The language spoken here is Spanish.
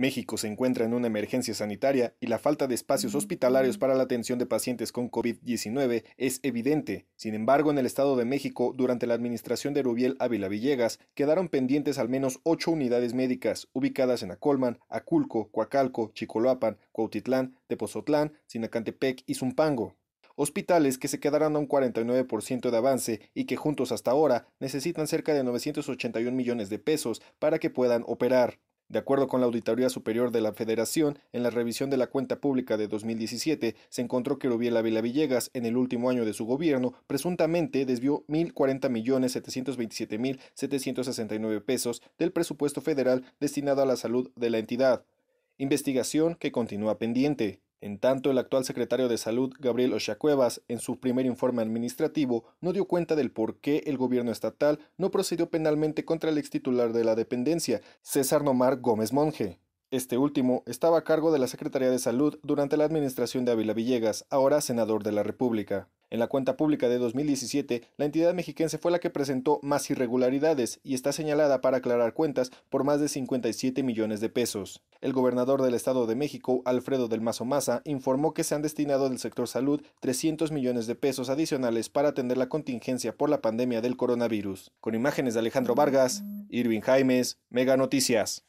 México se encuentra en una emergencia sanitaria y la falta de espacios hospitalarios para la atención de pacientes con COVID-19 es evidente. Sin embargo, en el Estado de México, durante la administración de Rubiel Ávila Villegas, quedaron pendientes al menos ocho unidades médicas ubicadas en Acolman, Aculco, Coacalco, Chicoloapan, Cuautitlán, Tepozotlán, Sinacantepec y Zumpango hospitales que se quedarán a un 49% de avance y que juntos hasta ahora necesitan cerca de 981 millones de pesos para que puedan operar. De acuerdo con la Auditoría Superior de la Federación, en la revisión de la cuenta pública de 2017 se encontró que Rubiel Vila Villegas, en el último año de su gobierno, presuntamente desvió 1.040.727.769 pesos del presupuesto federal destinado a la salud de la entidad, investigación que continúa pendiente. En tanto, el actual secretario de Salud, Gabriel Ochacuevas, en su primer informe administrativo, no dio cuenta del por qué el gobierno estatal no procedió penalmente contra el ex titular de la dependencia, César Nomar Gómez Monge. Este último estaba a cargo de la Secretaría de Salud durante la administración de Ávila Villegas, ahora senador de la República. En la cuenta pública de 2017, la entidad mexiquense fue la que presentó más irregularidades y está señalada para aclarar cuentas por más de 57 millones de pesos. El gobernador del Estado de México, Alfredo del Mazo Maza, informó que se han destinado del sector salud 300 millones de pesos adicionales para atender la contingencia por la pandemia del coronavirus. Con imágenes de Alejandro Vargas, Irving Jaimes, Mega Noticias.